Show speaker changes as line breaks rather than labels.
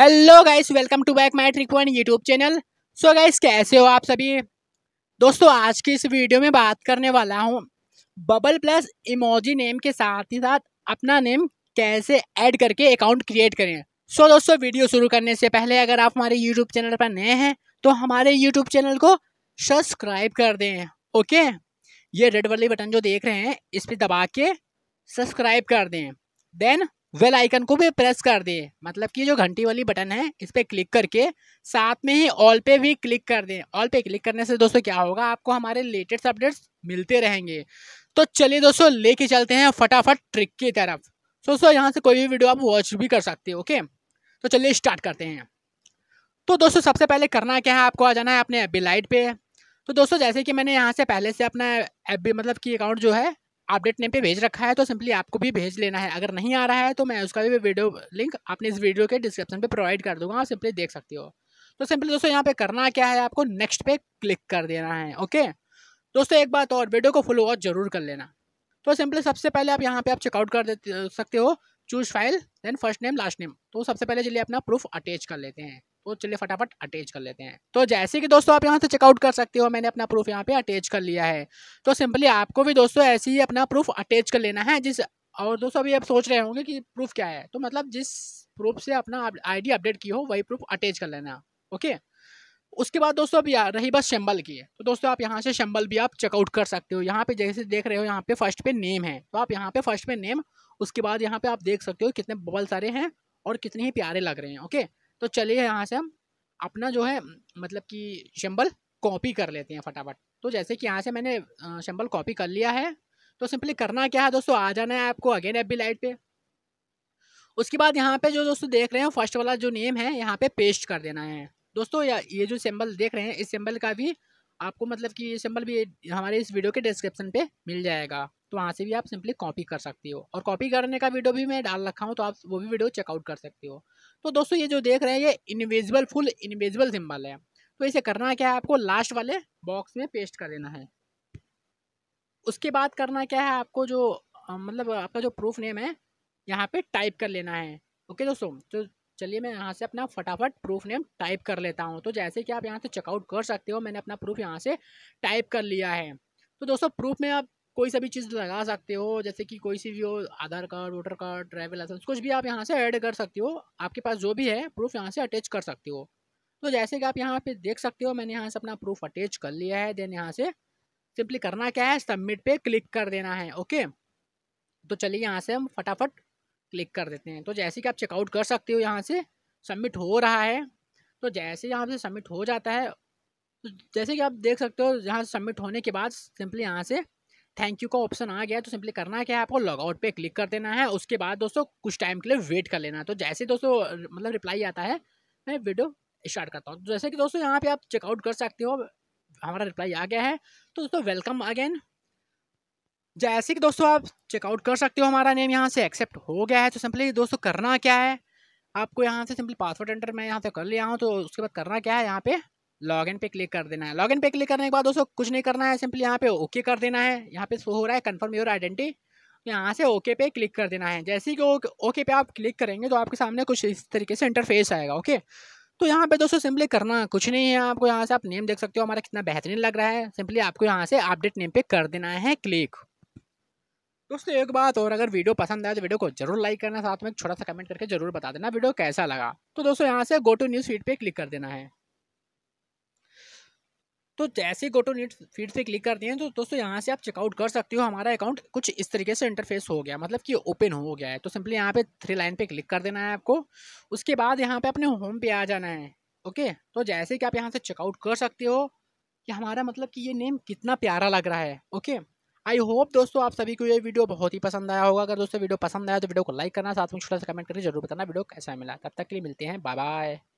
hello guys welcome to back my Trick One YouTube channel so guys कैसे हो आप सभी दोस्तों आज की इस वीडियो में बात करने वाला हूँ बबल प्लस इमोजी नेम के साथ ही साथ अपना नेम कैसे ऐड करके अकाउंट क्रिएट करें सो so, दोस्तों वीडियो शुरू करने से पहले अगर आप हमारे यूट्यूब चैनल पर नए हैं तो हमारे यूट्यूब चैनल को सब्सक्राइब कर दें ओके ये रेड वाली बटन जो देख रहे हैं इस पर दबा के सब्सक्राइब कर दें देन वेल आइकन को भी प्रेस कर दें मतलब कि जो घंटी वाली बटन है इस पर क्लिक करके साथ में ही ऑल पे भी क्लिक कर दें ऑल पे क्लिक करने से दोस्तों क्या होगा आपको हमारे लेटेस्ट अपडेट्स मिलते रहेंगे तो चलिए दोस्तों लेके चलते हैं फटाफट ट्रिक की तरफ दोस्तों यहाँ से कोई भी वीडियो आप वॉच भी कर सकते हो ओके तो चलिए स्टार्ट करते हैं तो दोस्तों सबसे पहले करना क्या है आपको आ जाना है अपने एबी लाइट पे तो दोस्तों जैसे कि मैंने यहाँ से पहले से अपना एफ मतलब कि अकाउंट जो है अपडेट नेम पे भेज रखा है तो सिंपली आपको भी भेज लेना है अगर नहीं आ रहा है तो मैं उसका भी वीडियो लिंक अपने इस वीडियो के डिस्क्रिप्शन पे प्रोवाइड कर दूंगा आप सिंपली देख सकती हो तो सिंपली दोस्तों यहाँ पे करना क्या है आपको नेक्स्ट पे क्लिक कर देना है ओके दोस्तों एक बात और वीडियो को फुल वॉच जरूर कर लेना तो सिंपली सबसे पहले आप यहाँ पर आप चेकआउट कर दे सकते हो choose file then first name last name तो सबसे पहले चलिए अपना प्रूफ अटैच कर लेते हैं तो चलिए फटाफट अटैच कर लेते हैं तो जैसे कि दोस्तों आप यहाँ से चेकआउट कर सकते हो मैंने अपना प्रूफ यहाँ पे अटैच कर लिया है तो सिंपली आपको भी दोस्तों ऐसे ही अपना प्रूफ अटैच कर लेना है जिस और दोस्तों अभी आप सोच रहे होंगे कि प्रूफ क्या है तो मतलब जिस प्रूफ से अपना आईडी अपडेट की हो वही प्रूफ अटैच कर लेना ओके उसके बाद दोस्तों अभी यार रही बात शंबल की तो दोस्तों आप यहाँ से शंबल भी आप चेकआउट कर सकते हो यहाँ पे जैसे देख रहे हो यहाँ पे फर्स्ट पे नेम है तो आप यहाँ पे फर्स्ट पे नेम उसके बाद यहाँ पे आप देख सकते हो कितने बबल सारे हैं और कितने ही प्यारे लग रहे हैं ओके तो चलिए यहाँ से हम अपना जो है मतलब कि शंबल कॉपी कर लेते हैं फटाफट तो जैसे कि यहाँ से मैंने शंबल कॉपी कर लिया है तो सिंपली करना क्या है दोस्तों आ जाना है आपको अगेन एफ लाइट पे उसके बाद यहाँ पे जो दोस्तों देख रहे हैं फर्स्ट वाला जो नेम है यहाँ पे पेस्ट कर देना है दोस्तों ये जो सिंबल देख रहे हैं इस सिंबल का भी आपको मतलब कि ये सिंबल भी हमारे इस वीडियो के डिस्क्रिप्शन पे मिल जाएगा तो वहाँ से भी आप सिंपली कॉपी कर सकती हो और कॉपी करने का वीडियो भी मैं डाल रखा हूँ तो आप वो भी वीडियो चेकआउट कर सकती हो तो दोस्तों ये जो देख रहे हैं ये इनविजिबल फुल इनविजिबल सिंबल है तो इसे करना क्या है आपको लास्ट वाले बॉक्स में पेस्ट कर देना है उसके बाद करना क्या है आपको जो मतलब आपका जो प्रूफ नेम है यहाँ पे टाइप कर लेना है ओके दोस्तों तो चलिए मैं यहाँ से अपना फटाफट प्रूफ नेम टाइप कर लेता हूँ तो जैसे कि आप यहाँ से चेकआउट कर सकते हो मैंने अपना प्रूफ यहाँ से टाइप कर लिया है तो दोस्तों प्रूफ में आप कोई सा भी चीज़ लगा सकते हो जैसे कि कोई सी भी हो Aadhaar card voter card driving licence कुछ भी आप यहाँ से ऐड कर सकते हो आपके पास जो भी है प्रूफ यहाँ से अटैच कर सकते हो तो जैसे कि आप यहाँ पे देख सकते हो मैंने यहाँ से अपना प्रूफ अटैच कर लिया है देन यहाँ से सिंपली करना क्या है सबमिट पे क्लिक कर देना है ओके तो चलिए यहाँ से हम फटाफट क्लिक कर देते हैं तो जैसे कि आप चेकआउट कर सकते हो यहाँ से सबमिट हो रहा है तो जैसे यहाँ से सबमिट हो जाता है तो जैसे कि आप देख सकते हो यहाँ सबमिट होने के बाद सिंपली यहाँ से थैंक यू का ऑप्शन आ गया तो सिंपली करना क्या है आपको लॉग आउट पे क्लिक कर देना है उसके बाद दोस्तों कुछ टाइम के लिए वेट कर लेना है तो जैसे दोस्तों मतलब रिप्लाई आता है मैं वीडियो स्टार्ट करता हूँ जैसे कि दोस्तों यहाँ पे आप चेकआउट कर सकते हो हमारा रिप्लाई आ गया है तो दोस्तों वेलकम अगेन जैसे कि दोस्तों आप चेकआउट कर सकते हो हमारा नेम यहाँ से एक्सेप्ट हो गया है तो सिंपली दोस्तों करना क्या है आपको यहाँ से सिंपली पासवर्ड एंटर मैं यहाँ से कर लिया हूँ तो उसके बाद करना क्या है यहाँ पे लॉग इन पे क्लिक कर देना है लॉग इन पे क्लिक करने के बाद दोस्तों कुछ नहीं करना है सिंपली यहाँ पे ओके कर देना है यहाँ पे हो रहा है कन्फर्म योर आइडेंटिटी यहाँ से ओके पे क्लिक कर देना है जैसे ही ओके पे आप क्लिक करेंगे तो आपके सामने कुछ इस तरीके से इंटरफेस आएगा ओके तो यहाँ पे दोस्तों सिंपली करना कुछ नहीं है आपको यहाँ से आप नेम देख सकते हो हमारा कितना बेहतरीन लग रहा है सिंपली आपको यहाँ से अपडेट नेम पे कर देना है क्लिक दोस्तों एक बात और अगर वीडियो पसंद आए तो वीडियो को जरूर लाइक करना साथ में एक छोटा सा कमेंट करके जरूर बता देना वीडियो कैसा लगा तो दोस्तों यहाँ से गो टू न्यूज़ फीड पे क्लिक कर देना है तो जैसे गोटो नीट फीड से क्लिक करते हैं तो दोस्तों यहाँ से आप चेकआउट कर सकते हो हमारा अकाउंट कुछ इस तरीके से इंटरफेस हो गया मतलब कि ओपन हो गया है तो सिंपली यहाँ पे थ्री लाइन पे क्लिक कर देना है आपको उसके बाद यहाँ पे अपने होम पे आ जाना है ओके तो जैसे कि आप यहाँ से चेकआउट कर सकते हो कि हमारा मतलब कि ये नेम कितना प्यारा लग रहा है ओके आई होप दोस्तों आप सभी को ये वीडियो बहुत ही पसंद आया होगा अगर दोस्तों वीडियो पसंद आया तो वीडियो को लाइक करना साथ में छोटा सा कमेंट करके जरूर बताना वीडियो कैसा मिला तब तक के लिए मिलते हैं बाय बाय